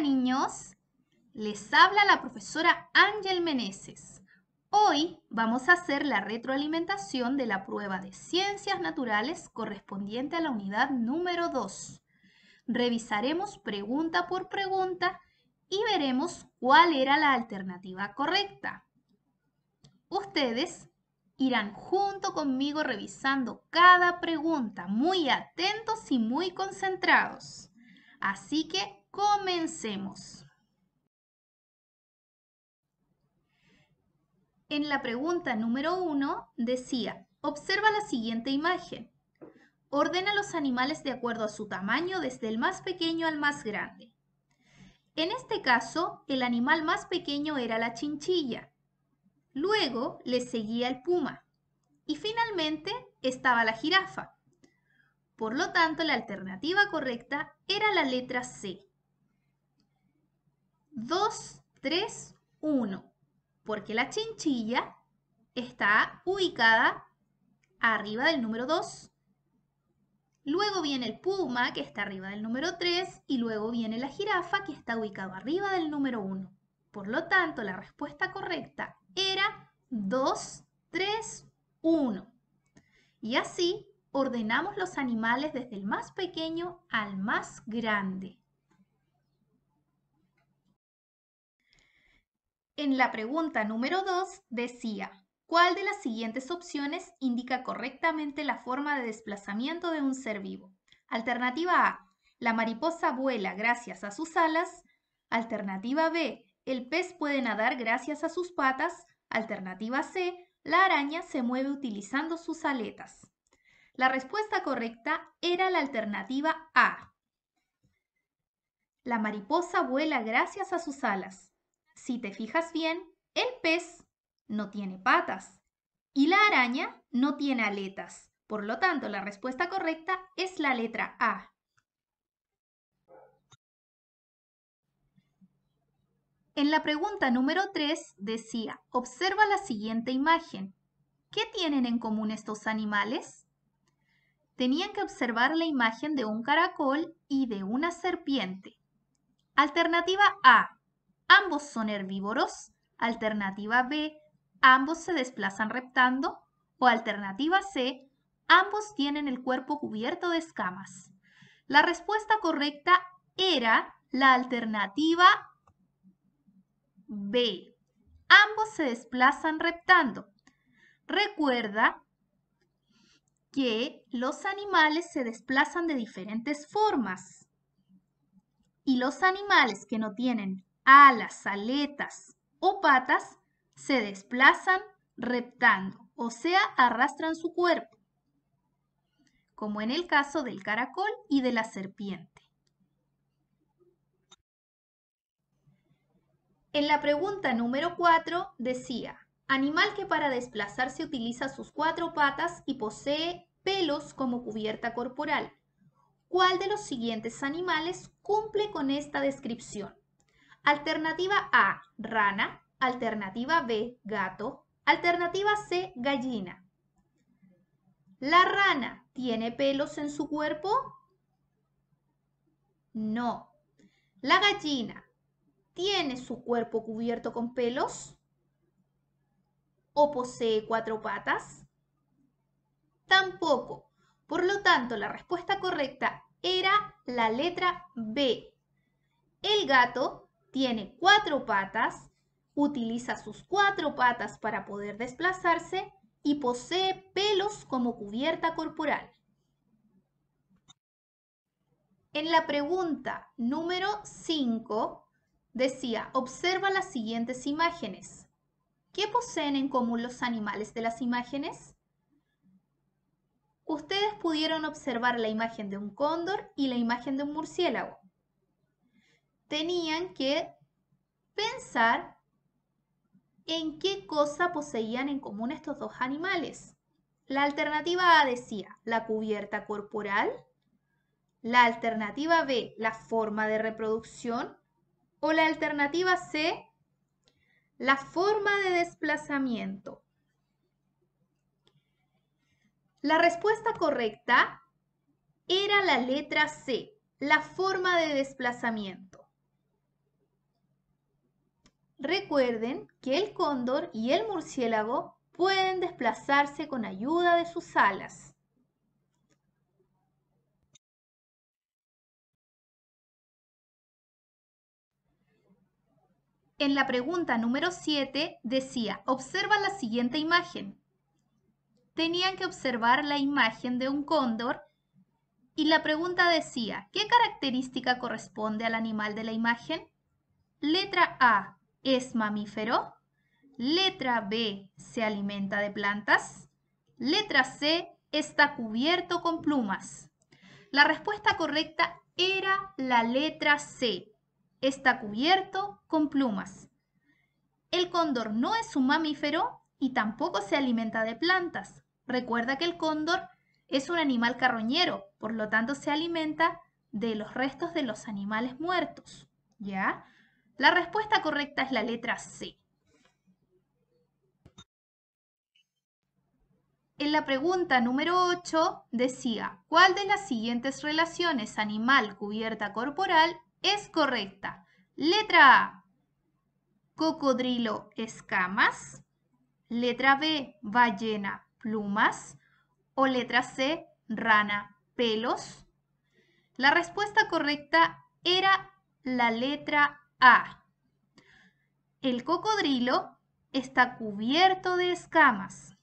niños, les habla la profesora Ángel Meneses. Hoy vamos a hacer la retroalimentación de la prueba de ciencias naturales correspondiente a la unidad número 2. Revisaremos pregunta por pregunta y veremos cuál era la alternativa correcta. Ustedes irán junto conmigo revisando cada pregunta, muy atentos y muy concentrados. Así que Comencemos. En la pregunta número 1 decía, observa la siguiente imagen. Ordena los animales de acuerdo a su tamaño desde el más pequeño al más grande. En este caso, el animal más pequeño era la chinchilla. Luego le seguía el puma. Y finalmente estaba la jirafa. Por lo tanto, la alternativa correcta era la letra C. 2, 3, 1, porque la chinchilla está ubicada arriba del número 2. Luego viene el puma, que está arriba del número 3, y luego viene la jirafa, que está ubicada arriba del número 1. Por lo tanto, la respuesta correcta era 2, 3, 1. Y así ordenamos los animales desde el más pequeño al más grande. En la pregunta número 2 decía, ¿cuál de las siguientes opciones indica correctamente la forma de desplazamiento de un ser vivo? Alternativa A, la mariposa vuela gracias a sus alas. Alternativa B, el pez puede nadar gracias a sus patas. Alternativa C, la araña se mueve utilizando sus aletas. La respuesta correcta era la alternativa A. La mariposa vuela gracias a sus alas. Si te fijas bien, el pez no tiene patas y la araña no tiene aletas. Por lo tanto, la respuesta correcta es la letra A. En la pregunta número 3 decía, observa la siguiente imagen. ¿Qué tienen en común estos animales? Tenían que observar la imagen de un caracol y de una serpiente. Alternativa A, Ambos son herbívoros. Alternativa B, ambos se desplazan reptando. O alternativa C, ambos tienen el cuerpo cubierto de escamas. La respuesta correcta era la alternativa B. Ambos se desplazan reptando. Recuerda que los animales se desplazan de diferentes formas. Y los animales que no tienen alas, aletas o patas, se desplazan reptando, o sea, arrastran su cuerpo, como en el caso del caracol y de la serpiente. En la pregunta número 4 decía, animal que para desplazarse utiliza sus cuatro patas y posee pelos como cubierta corporal. ¿Cuál de los siguientes animales cumple con esta descripción? Alternativa A, rana. Alternativa B, gato. Alternativa C, gallina. ¿La rana tiene pelos en su cuerpo? No. ¿La gallina tiene su cuerpo cubierto con pelos? ¿O posee cuatro patas? Tampoco. Por lo tanto, la respuesta correcta era la letra B. El gato tiene cuatro patas, utiliza sus cuatro patas para poder desplazarse y posee pelos como cubierta corporal. En la pregunta número 5 decía, observa las siguientes imágenes. ¿Qué poseen en común los animales de las imágenes? Ustedes pudieron observar la imagen de un cóndor y la imagen de un murciélago tenían que pensar en qué cosa poseían en común estos dos animales. La alternativa A decía la cubierta corporal, la alternativa B la forma de reproducción o la alternativa C la forma de desplazamiento. La respuesta correcta era la letra C, la forma de desplazamiento. Recuerden que el cóndor y el murciélago pueden desplazarse con ayuda de sus alas. En la pregunta número 7 decía, observa la siguiente imagen. Tenían que observar la imagen de un cóndor y la pregunta decía, ¿qué característica corresponde al animal de la imagen? Letra A, es mamífero. Letra B, se alimenta de plantas. Letra C, está cubierto con plumas. La respuesta correcta era la letra C, está cubierto con plumas. El cóndor no es un mamífero y tampoco se alimenta de plantas. Recuerda que el cóndor es un animal carroñero, por lo tanto se alimenta de los restos de los animales muertos. ¿Ya? La respuesta correcta es la letra C. En la pregunta número 8 decía, ¿cuál de las siguientes relaciones animal-cubierta corporal es correcta? Letra A, cocodrilo escamas. Letra B, ballena plumas. O letra C, rana pelos. La respuesta correcta era la letra a. El cocodrilo está cubierto de escamas.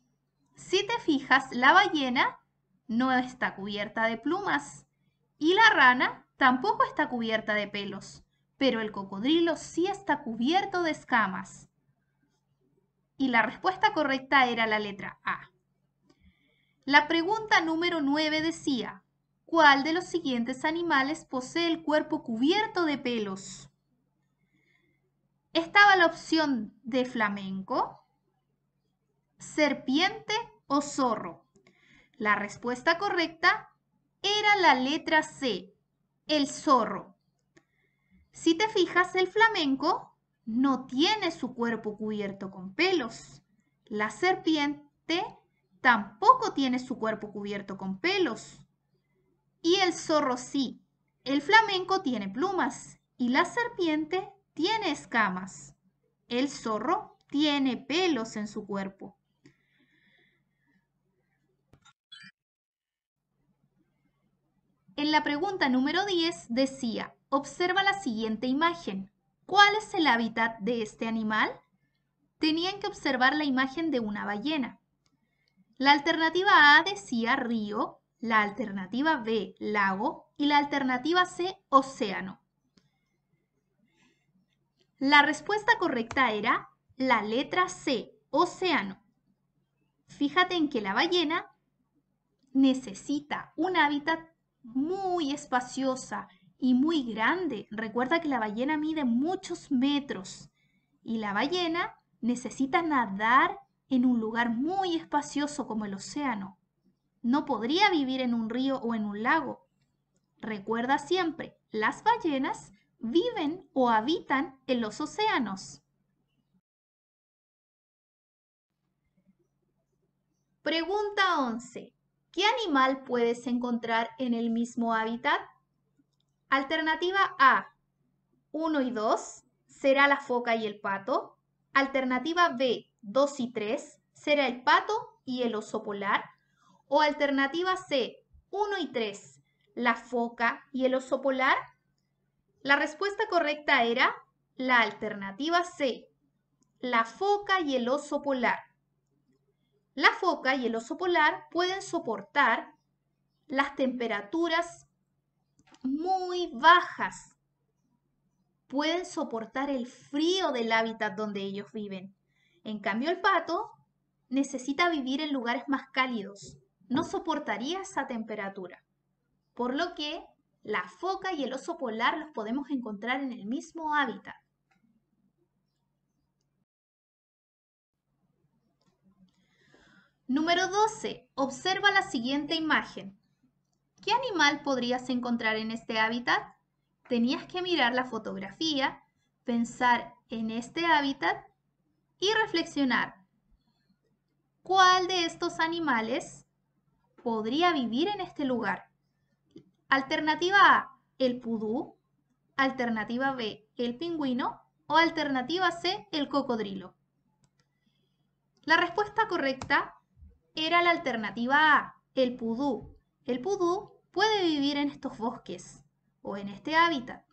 Si te fijas, la ballena no está cubierta de plumas y la rana tampoco está cubierta de pelos, pero el cocodrilo sí está cubierto de escamas. Y la respuesta correcta era la letra A. La pregunta número 9 decía, ¿cuál de los siguientes animales posee el cuerpo cubierto de pelos? estaba la opción de flamenco, serpiente o zorro. La respuesta correcta era la letra C, el zorro. Si te fijas, el flamenco no tiene su cuerpo cubierto con pelos. La serpiente tampoco tiene su cuerpo cubierto con pelos. Y el zorro sí. El flamenco tiene plumas y la serpiente tiene escamas. El zorro tiene pelos en su cuerpo. En la pregunta número 10 decía, observa la siguiente imagen. ¿Cuál es el hábitat de este animal? Tenían que observar la imagen de una ballena. La alternativa A decía río, la alternativa B lago y la alternativa C océano. La respuesta correcta era la letra C, océano. Fíjate en que la ballena necesita un hábitat muy espaciosa y muy grande. Recuerda que la ballena mide muchos metros y la ballena necesita nadar en un lugar muy espacioso como el océano. No podría vivir en un río o en un lago. Recuerda siempre, las ballenas viven o habitan en los océanos. Pregunta 11. ¿Qué animal puedes encontrar en el mismo hábitat? Alternativa A. 1 y 2 será la foca y el pato. Alternativa B. 2 y 3 será el pato y el oso polar. O alternativa C. 1 y 3, la foca y el oso polar. La respuesta correcta era la alternativa C, la foca y el oso polar. La foca y el oso polar pueden soportar las temperaturas muy bajas. Pueden soportar el frío del hábitat donde ellos viven. En cambio, el pato necesita vivir en lugares más cálidos. No soportaría esa temperatura. Por lo que la foca y el oso polar los podemos encontrar en el mismo hábitat. Número 12. Observa la siguiente imagen. ¿Qué animal podrías encontrar en este hábitat? Tenías que mirar la fotografía, pensar en este hábitat y reflexionar. ¿Cuál de estos animales podría vivir en este lugar? Alternativa A, el pudú. Alternativa B, el pingüino. O alternativa C, el cocodrilo. La respuesta correcta era la alternativa A, el pudú. El pudú puede vivir en estos bosques o en este hábitat.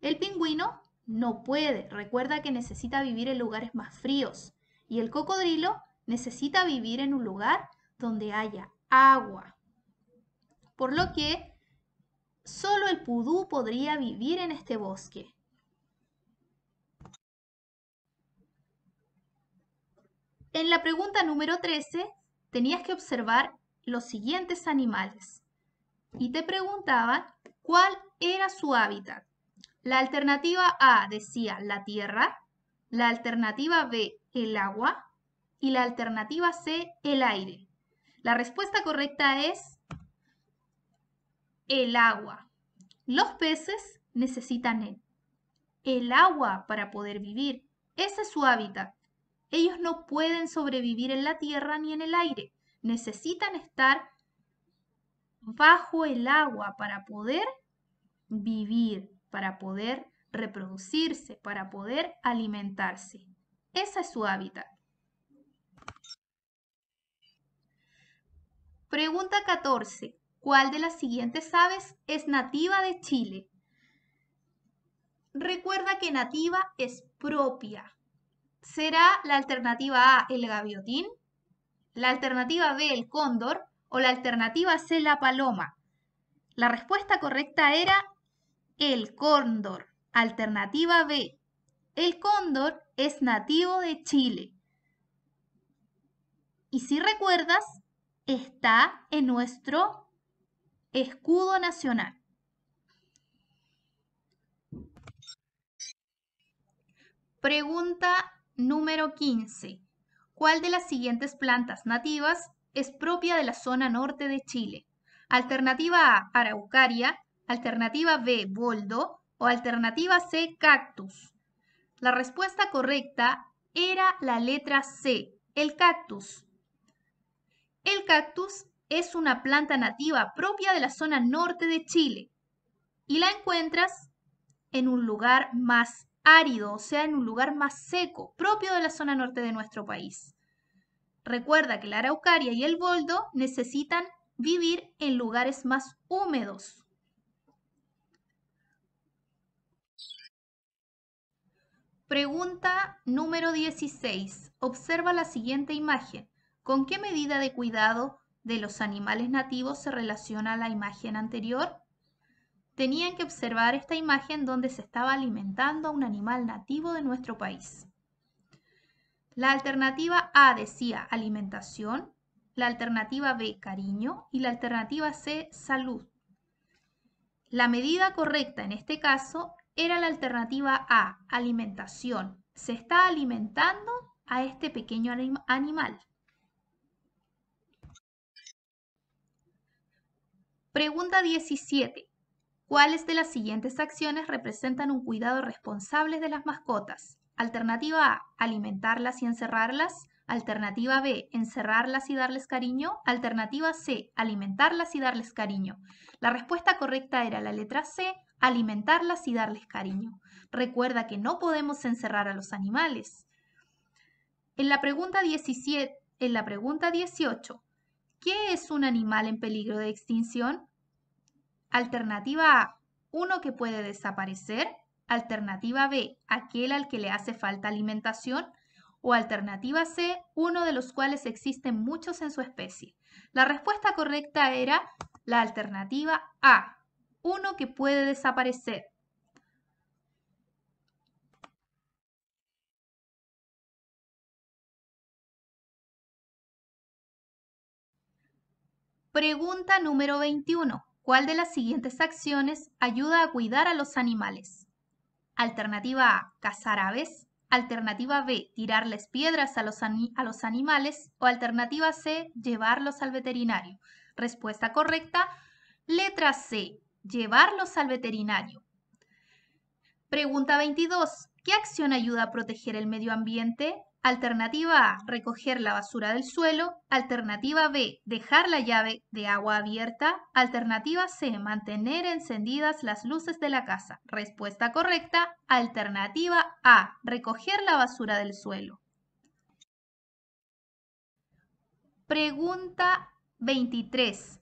El pingüino no puede, recuerda que necesita vivir en lugares más fríos. Y el cocodrilo necesita vivir en un lugar donde haya agua. Por lo que Solo el pudú podría vivir en este bosque. En la pregunta número 13 tenías que observar los siguientes animales y te preguntaban cuál era su hábitat. La alternativa A decía la tierra, la alternativa B el agua y la alternativa C el aire. La respuesta correcta es el agua. Los peces necesitan el, el agua para poder vivir. Ese es su hábitat. Ellos no pueden sobrevivir en la tierra ni en el aire. Necesitan estar bajo el agua para poder vivir, para poder reproducirse, para poder alimentarse. Ese es su hábitat. Pregunta 14. ¿Cuál de las siguientes aves es nativa de Chile? Recuerda que nativa es propia. Será la alternativa A, el gaviotín, la alternativa B, el cóndor, o la alternativa C, la paloma. La respuesta correcta era el cóndor. Alternativa B. El cóndor es nativo de Chile. Y si recuerdas, está en nuestro Escudo nacional. Pregunta número 15. ¿Cuál de las siguientes plantas nativas es propia de la zona norte de Chile? Alternativa A, araucaria. Alternativa B, boldo. O alternativa C, cactus. La respuesta correcta era la letra C, el cactus. El cactus es una planta nativa propia de la zona norte de Chile y la encuentras en un lugar más árido, o sea, en un lugar más seco, propio de la zona norte de nuestro país. Recuerda que la araucaria y el boldo necesitan vivir en lugares más húmedos. Pregunta número 16. Observa la siguiente imagen. ¿Con qué medida de cuidado de los animales nativos se relaciona a la imagen anterior, tenían que observar esta imagen donde se estaba alimentando a un animal nativo de nuestro país. La alternativa A decía alimentación, la alternativa B cariño y la alternativa C salud. La medida correcta en este caso era la alternativa A, alimentación. Se está alimentando a este pequeño animal. Pregunta 17. ¿Cuáles de las siguientes acciones representan un cuidado responsable de las mascotas? Alternativa A, alimentarlas y encerrarlas. Alternativa B, encerrarlas y darles cariño. Alternativa C, alimentarlas y darles cariño. La respuesta correcta era la letra C, alimentarlas y darles cariño. Recuerda que no podemos encerrar a los animales. En la pregunta, 17, en la pregunta 18, ¿Qué es un animal en peligro de extinción? Alternativa A, uno que puede desaparecer. Alternativa B, aquel al que le hace falta alimentación. O alternativa C, uno de los cuales existen muchos en su especie. La respuesta correcta era la alternativa A, uno que puede desaparecer. Pregunta número 21. ¿Cuál de las siguientes acciones ayuda a cuidar a los animales? Alternativa A, cazar aves. Alternativa B, tirarles piedras a los, animales. O alternativa C, llevarlos al veterinario. Respuesta correcta, letra C, llevarlos al veterinario. Pregunta 22. ¿Qué acción ayuda a proteger el medio ambiente? Alternativa A, recoger la basura del suelo. Alternativa B, dejar la llave de agua abierta. Alternativa C, mantener encendidas las luces de la casa. Respuesta correcta, alternativa A, recoger la basura del suelo. Pregunta 23.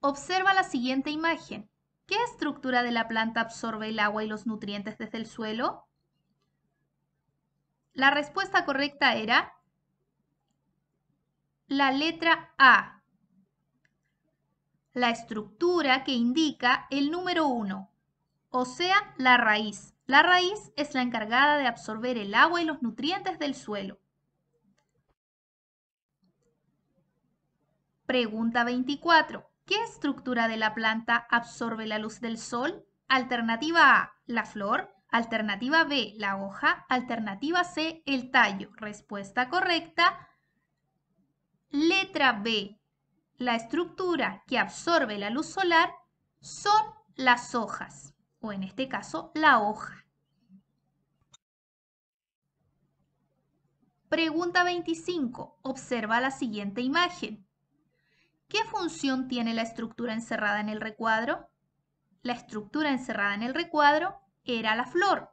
Observa la siguiente imagen. ¿Qué estructura de la planta absorbe el agua y los nutrientes desde el suelo? La respuesta correcta era la letra A, la estructura que indica el número 1, o sea, la raíz. La raíz es la encargada de absorber el agua y los nutrientes del suelo. Pregunta 24. ¿Qué estructura de la planta absorbe la luz del sol? Alternativa A, la flor. Alternativa B, la hoja. Alternativa C, el tallo. Respuesta correcta. Letra B, la estructura que absorbe la luz solar son las hojas, o en este caso, la hoja. Pregunta 25. Observa la siguiente imagen. ¿Qué función tiene la estructura encerrada en el recuadro? La estructura encerrada en el recuadro era la flor.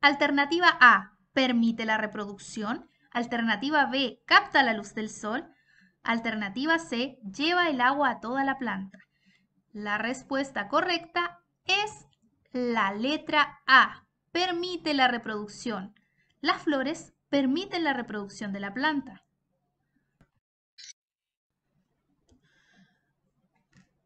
Alternativa A, permite la reproducción. Alternativa B, capta la luz del sol. Alternativa C, lleva el agua a toda la planta. La respuesta correcta es la letra A, permite la reproducción. Las flores permiten la reproducción de la planta.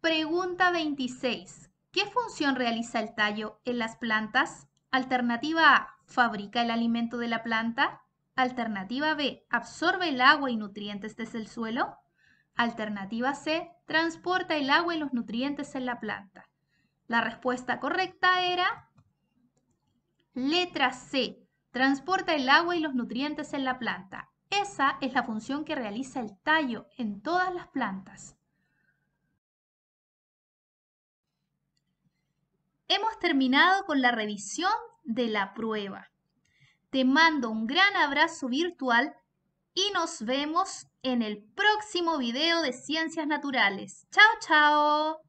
Pregunta 26. ¿Qué función realiza el tallo en las plantas? Alternativa A, fabrica el alimento de la planta. Alternativa B, absorbe el agua y nutrientes desde el suelo. Alternativa C, transporta el agua y los nutrientes en la planta. La respuesta correcta era letra C, transporta el agua y los nutrientes en la planta. Esa es la función que realiza el tallo en todas las plantas. Hemos terminado con la revisión de la prueba. Te mando un gran abrazo virtual y nos vemos en el próximo video de Ciencias Naturales. ¡Chao, chao!